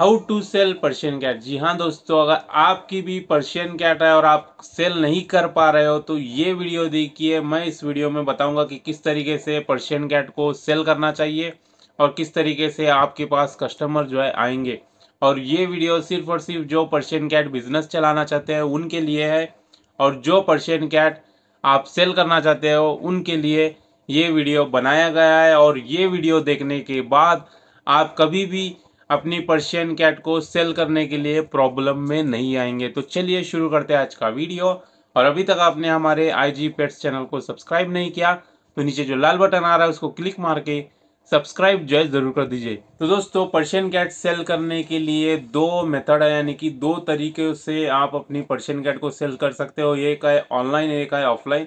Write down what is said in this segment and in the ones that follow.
how to sell Persian cat जी हाँ दोस्तों अगर आपकी भी पर्शियन कैट है और आप सेल नहीं कर पा रहे हो तो ये वीडियो देखिए मैं इस वीडियो में बताऊंगा कि किस तरीके से पर्शियन कैट को सेल करना चाहिए और किस तरीके से आपके पास कस्टमर जो है आएंगे और ये वीडियो सिर्फ और सिर्फ जो पर्शियन कैट बिजनेस चलाना चाहते हैं उनके लिए है और जो पर्शियन कैट आप सेल करना चाहते हो उनके लिए ये वीडियो बनाया गया है और ये वीडियो देखने के बाद आप कभी भी अपनी पर्शियन कैट को सेल करने के लिए प्रॉब्लम में नहीं आएंगे तो चलिए शुरू करते हैं आज का वीडियो और अभी तक आपने हमारे आई जी पेट्स चैनल को सब्सक्राइब नहीं किया तो नीचे जो लाल बटन आ रहा है उसको क्लिक मार के सब्सक्राइब जो है ज़रूर कर दीजिए तो दोस्तों पर्शियन कैट सेल करने के लिए दो मेथड है यानी कि दो तरीके से आप अपनी पर्शियन कैट को सेल कर सकते हो एक है ऑनलाइन एक है ऑफलाइन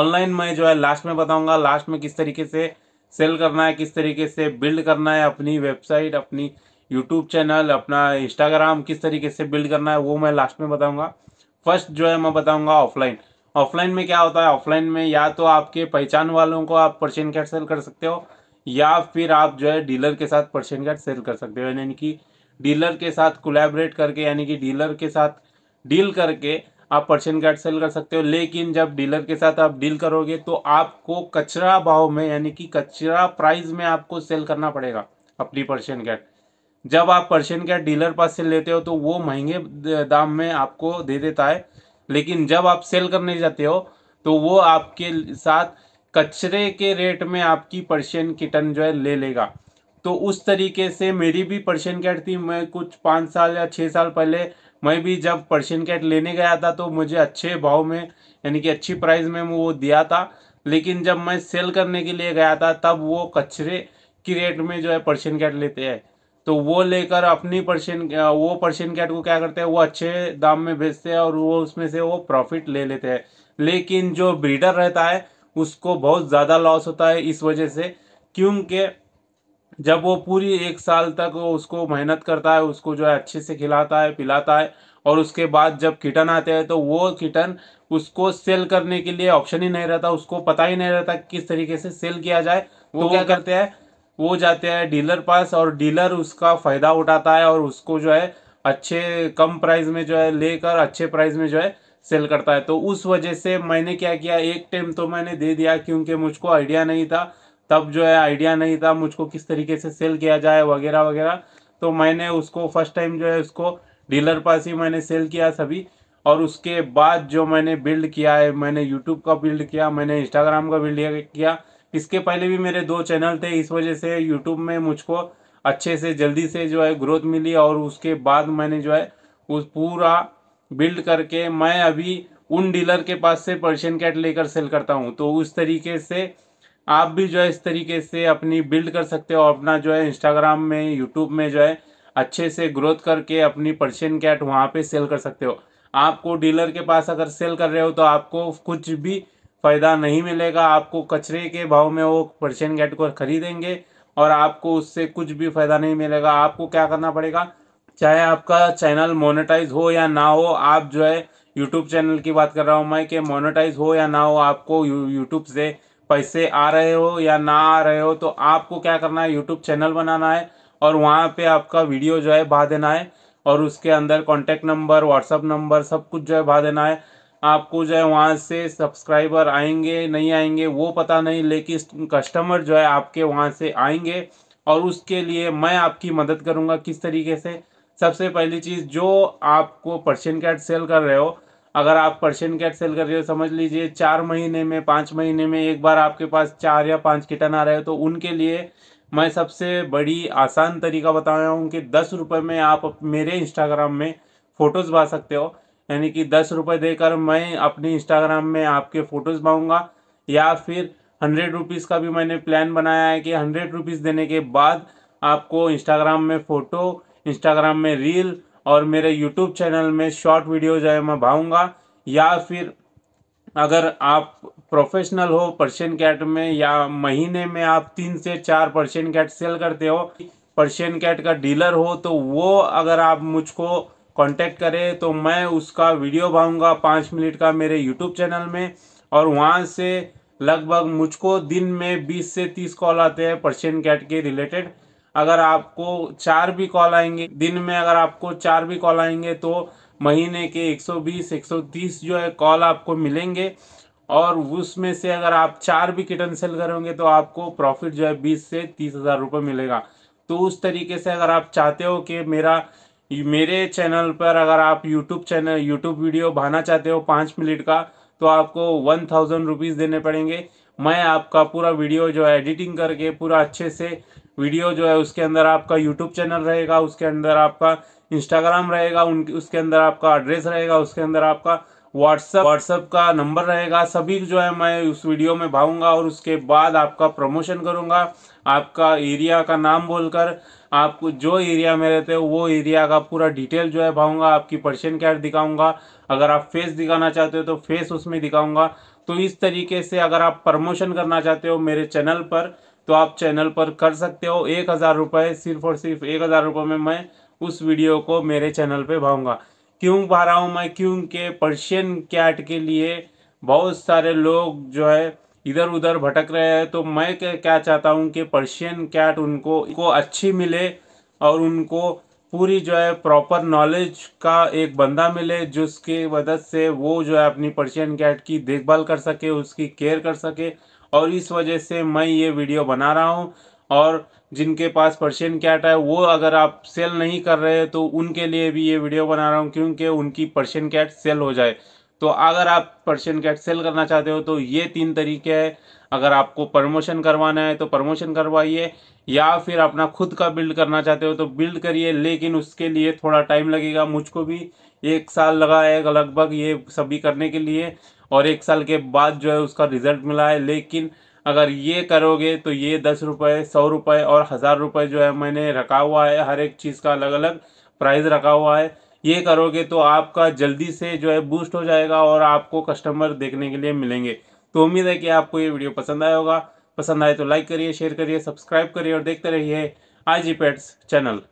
ऑनलाइन में जो है लास्ट में बताऊंगा लास्ट में किस तरीके से सेल करना है किस तरीके से बिल्ड करना है अपनी वेबसाइट अपनी यूट्यूब चैनल अपना इंस्टाग्राम किस तरीके से बिल्ड करना है वो मैं लास्ट में बताऊंगा फर्स्ट जो है मैं बताऊंगा ऑफलाइन ऑफलाइन में क्या होता है ऑफलाइन में या तो आपके पहचान वालों को आप परचेन कैट सेल कर सकते हो या फिर आप जो है डीलर के साथ परचेन कार्ड सेल कर सकते हो यानी कि डीलर के साथ कोलेबरेट करके यानी कि डीलर के साथ डील करके आप परचेन कार्ड सेल कर सकते हो लेकिन जब डीलर के साथ आप डील करोगे तो आपको कचरा भाव में यानी कि कचरा प्राइस में आपको सेल करना पड़ेगा अपनी परचेन कैट जब आप पर्शियन कैट डीलर पास से लेते हो तो वो महंगे दाम में आपको दे देता है लेकिन जब आप सेल करने जाते हो तो वो आपके साथ कचरे के रेट में आपकी पर्शियन किटन जो है ले लेगा तो उस तरीके से मेरी भी पर्शियन कैट थी मैं कुछ पाँच साल या छः साल पहले मैं भी जब पर्शियन कैट लेने गया था तो मुझे अच्छे भाव में यानी कि अच्छी प्राइस में वो दिया था लेकिन जब मैं सेल करने के लिए गया था तब वो कचरे की रेट में जो है पर्शियन कैट लेते हैं तो वो लेकर अपनी पर्शियन वो पर्शियन कैट को क्या करते हैं वो अच्छे दाम में बेचते हैं और वो उसमें से वो प्रॉफिट ले लेते हैं लेकिन जो ब्रीडर रहता है उसको बहुत ज़्यादा लॉस होता है इस वजह से क्योंकि जब वो पूरी एक साल तक वो उसको मेहनत करता है उसको जो है अच्छे से खिलाता है पिलाता है और उसके बाद जब किटन आते हैं तो वो किटन उसको सेल करने के लिए ऑप्शन ही नहीं रहता उसको पता ही नहीं रहता किस तरीके से सेल किया जाए वो तो क्या करते हैं वो जाते हैं डीलर पास और डीलर उसका फ़ायदा उठाता है और उसको जो है अच्छे कम प्राइस में जो है लेकर अच्छे प्राइस में जो है सेल करता है तो उस वजह से मैंने क्या किया एक टाइम तो मैंने दे दिया क्योंकि मुझको आइडिया नहीं था तब जो है आइडिया नहीं था मुझको किस तरीके से सेल किया जाए वगैरह वगैरह तो मैंने उसको फर्स्ट टाइम जो है उसको डीलर पास ही मैंने सेल किया सभी और उसके बाद जो मैंने बिल्ड किया है मैंने यूट्यूब का बिल्ड किया मैंने इंस्टाग्राम का बिल्ड किया इसके पहले भी मेरे दो चैनल थे इस वजह से यूट्यूब में मुझको अच्छे से जल्दी से जो है ग्रोथ मिली और उसके बाद मैंने जो है उस पूरा बिल्ड करके मैं अभी उन डीलर के पास से पर्शियन कैट लेकर सेल करता हूँ तो उस तरीके से आप भी जो है इस तरीके से अपनी बिल्ड कर सकते हो अपना जो है इंस्टाग्राम में यूट्यूब में जो है अच्छे से ग्रोथ करके अपनी पर्शियन कैट वहाँ पे सेल कर सकते हो आपको डीलर के पास अगर सेल कर रहे हो तो आपको कुछ भी फ़ायदा नहीं मिलेगा आपको कचरे के भाव में वो पर्शियन गेट को खरीदेंगे और आपको उससे कुछ भी फ़ायदा नहीं मिलेगा आपको क्या करना पड़ेगा चाहे आपका चैनल मोनेटाइज हो या ना हो आप जो है यूट्यूब चैनल की बात कर रहा हूँ मैं कि मोनेटाइज हो या ना हो आपको यूट्यूब से पैसे आ रहे हो या ना आ रहे हो तो आपको क्या करना है यूट्यूब चैनल बनाना है और वहाँ पे आपका वीडियो जो है भा देना है और उसके अंदर कॉन्टैक्ट नंबर व्हाट्सअप नंबर सब कुछ जो है भा देना है आपको जो है वहाँ से सब्सक्राइबर आएंगे नहीं आएंगे वो पता नहीं लेकिन कस्टमर जो है आपके वहाँ से आएंगे और उसके लिए मैं आपकी मदद करूँगा किस तरीके से सबसे पहली चीज़ जो आपको पर्शियन कैट सेल कर रहे हो अगर आप पर्शियन कैट सेल कर रहे हो समझ लीजिए चार महीने में पाँच महीने में एक बार आपके पास चार या पाँच किटन आ रहे हो तो उनके लिए मैं सबसे बड़ी आसान तरीका बता रहा हूँ कि दस रुपये में आप मेरे इंस्टाग्राम में फ़ोटोज़ भा सकते हो यानी कि दस रुपये देकर मैं अपनी इंस्टाग्राम में आपके फ़ोटोज़ पाऊँगा या फिर हंड्रेड रुपीज़ का भी मैंने प्लान बनाया है कि हंड्रेड रुपीज़ देने के बाद आपको इंस्टाग्राम में फ़ोटो इंस्टाग्राम में रील और मेरे यूट्यूब चैनल में शॉर्ट वीडियो जो है मैं भाऊँगा या फिर अगर आप प्रोफेशनल हो पर्शियन कैट में या महीने में आप तीन से चार पर्शियन कैट सेल करते हो पर्शियन कैट का डीलर हो तो वो अगर आप मुझको कांटेक्ट करे तो मैं उसका वीडियो बनाऊँगा पाँच मिनट का मेरे यूट्यूब चैनल में और वहाँ से लगभग मुझको दिन में बीस से तीस कॉल आते हैं पर्शियन कैट के रिलेटेड अगर आपको चार भी कॉल आएंगे दिन में अगर आपको चार भी कॉल आएंगे तो महीने के 120 130 जो है कॉल आपको मिलेंगे और उसमें से अगर आप चार भी किटन सेल करोगे तो आपको प्रॉफिट जो है बीस से तीस हज़ार रुपये मिलेगा तो उस तरीके से अगर आप चाहते हो कि मेरा मेरे चैनल पर अगर आप यूट्यूब चैनल यूट्यूब वीडियो बहाना चाहते हो पाँच मिनट का तो आपको वन थाउजेंड रुपीज़ देने पड़ेंगे मैं आपका पूरा वीडियो जो है एडिटिंग करके पूरा अच्छे से वीडियो जो है उसके अंदर आपका यूट्यूब चैनल रहेगा उसके अंदर आपका इंस्टाग्राम रहेगा उन उसके अंदर आपका एड्रेस रहेगा उसके अंदर आपका व्हाट्सअप व्हाट्सअप का नंबर रहेगा सभी जो है मैं उस वीडियो में भाऊंगा और उसके बाद आपका प्रमोशन करूंगा आपका एरिया का नाम बोलकर आपको जो एरिया में रहते हो वो एरिया का पूरा डिटेल जो है भाऊंगा आपकी पर्शियन कैट दिखाऊँगा अगर आप फेस दिखाना चाहते हो तो फेस उसमें दिखाऊँगा तो इस तरीके से अगर आप प्रमोशन करना चाहते हो मेरे चैनल पर तो आप चैनल पर कर सकते हो एक हज़ार रुपये सिर्फ और सिर्फ एक हज़ार रुपये में मैं उस वीडियो को मेरे चैनल पे भाऊँगा क्यों भा रहा हूँ मैं क्योंकि पर्शियन कैट के लिए बहुत सारे लोग जो है इधर उधर भटक रहे हैं तो मैं क्या चाहता हूँ कि पर्शियन कैट उनको को अच्छी मिले और उनको पूरी जो है प्रॉपर नॉलेज का एक बंदा मिले जिसके मदद से वो जो है अपनी पर्शियन कैट की देखभाल कर सके उसकी केयर कर सके और इस वजह से मैं ये वीडियो बना रहा हूँ और जिनके पास पर्शियन कैट है वो अगर आप सेल नहीं कर रहे तो उनके लिए भी ये वीडियो बना रहा हूँ क्योंकि उनकी पर्शियन कैट सेल हो जाए तो अगर आप पर्शियन कैट सेल करना चाहते हो तो ये तीन तरीके हैं अगर आपको प्रमोशन करवाना है तो प्रमोशन करवाइए या फिर अपना खुद का बिल्ड करना चाहते हो तो बिल्ड करिए लेकिन उसके लिए थोड़ा टाइम लगेगा मुझको भी एक साल लगा है लगभग ये सभी करने के लिए और एक साल के बाद जो है उसका रिजल्ट मिला है लेकिन अगर ये करोगे तो ये दस रुपये सौ रुपये और हज़ार रुपये जो है मैंने रखा हुआ है हर एक चीज़ का अलग अलग प्राइस रखा हुआ है ये करोगे तो आपका जल्दी से जो है बूस्ट हो जाएगा और आपको कस्टमर देखने के लिए मिलेंगे तो उम्मीद है कि आपको ये वीडियो पसंद आया होगा पसंद आए तो लाइक करिए शेयर करिए सब्सक्राइब करिए और देखते रहिए आई जी पैट्स चैनल